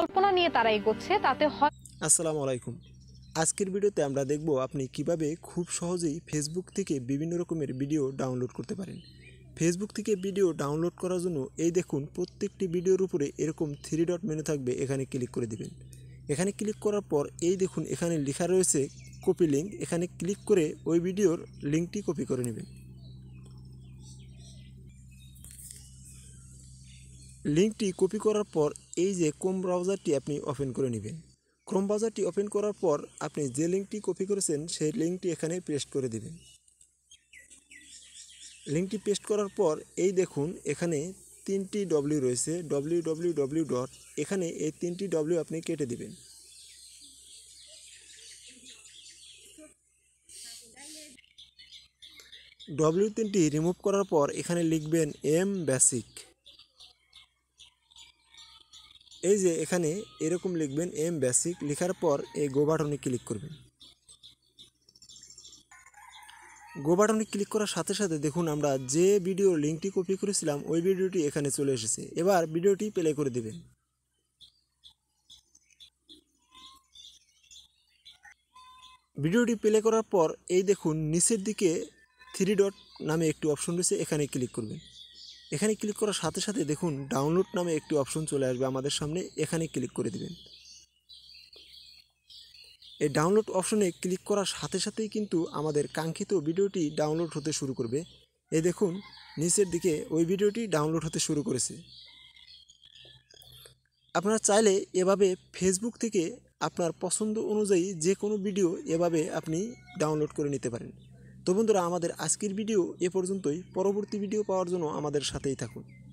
পরিকল্পনা নিয়ে তারা এগোচ্ছে তাতে হয় আসসালামু আলাইকুম আজকের ভিডিওতে আমরা দেখব আপনি কিভাবে খুব সহজেই ফেসবুক থেকে বিভিন্ন রকমের ভিডিও ডাউনলোড করতে পারেন ফেসবুক থেকে ভিডিও ডাউনলোড করার জন্য এই দেখুন প্রত্যেকটি ভিডিওর উপরে এরকম থ্রি ডট মেনু থাকবে এখানে ক্লিক করে দিবেন এখানে ক্লিক করার পর এই দেখুন এখানে লেখা রয়েছে কপি লিঙ্ক এখানে ক্লিক করে ওই ভিডিওর লিঙ্কটি কপি করে নেবেন লিঙ্কটি কপি করার পর এই যে ক্রোম ব্রাউজারটি আপনি ওপেন করে নেবেন ক্রোম ব্রাউজারটি ওপেন করার পর আপনি যে লিঙ্কটি কপি করেছেন সেই লিঙ্কটি এখানে পেস্ট করে দেবেন লিঙ্কটি পেস্ট করার পর এই দেখুন এখানে তিনটি ডব্লিউ রয়েছে ডব্লিউ ডব্লিউ ডব্লিউ ডট এখানে এই তিনটি ডব্লিউ আপনি কেটে দেবেন ডব্লিউ তিনটি রিমুভ করার পর এখানে লিখবেন এম বেসিক এই যে এখানে এরকম লিখবেন এম বেসিক লেখার পর এই গো বাটনে ক্লিক করবেন গো বাটনে ক্লিক করার সাথে সাথে দেখুন আমরা যে ভিডিও লিঙ্কটি কপি করেছিলাম ওই ভিডিওটি এখানে চলে এসেছে এবার ভিডিওটি প্লে করে দেবেন ভিডিওটি প্লে করার পর এই দেখুন নিচের দিকে থ্রি ডট নামে একটি অপশন রয়েছে এখানে ক্লিক করবেন এখানে ক্লিক করার সাথে সাথে দেখুন ডাউনলোড নামে একটি অপশন চলে আসবে আমাদের সামনে এখানে ক্লিক করে দেবেন এই ডাউনলোড অপশনে ক্লিক করার সাথে সাথেই কিন্তু আমাদের কাঙ্ক্ষিত ভিডিওটি ডাউনলোড হতে শুরু করবে এই দেখুন নিচের দিকে ওই ভিডিওটি ডাউনলোড হতে শুরু করেছে আপনারা চাইলে এভাবে ফেসবুক থেকে আপনার পছন্দ অনুযায়ী যে কোনো ভিডিও এভাবে আপনি ডাউনলোড করে নিতে পারেন তো বন্ধুরা আমাদের আজকের ভিডিও এ পর্যন্তই পরবর্তী ভিডিও পাওয়ার জন্য আমাদের সাথেই থাকুন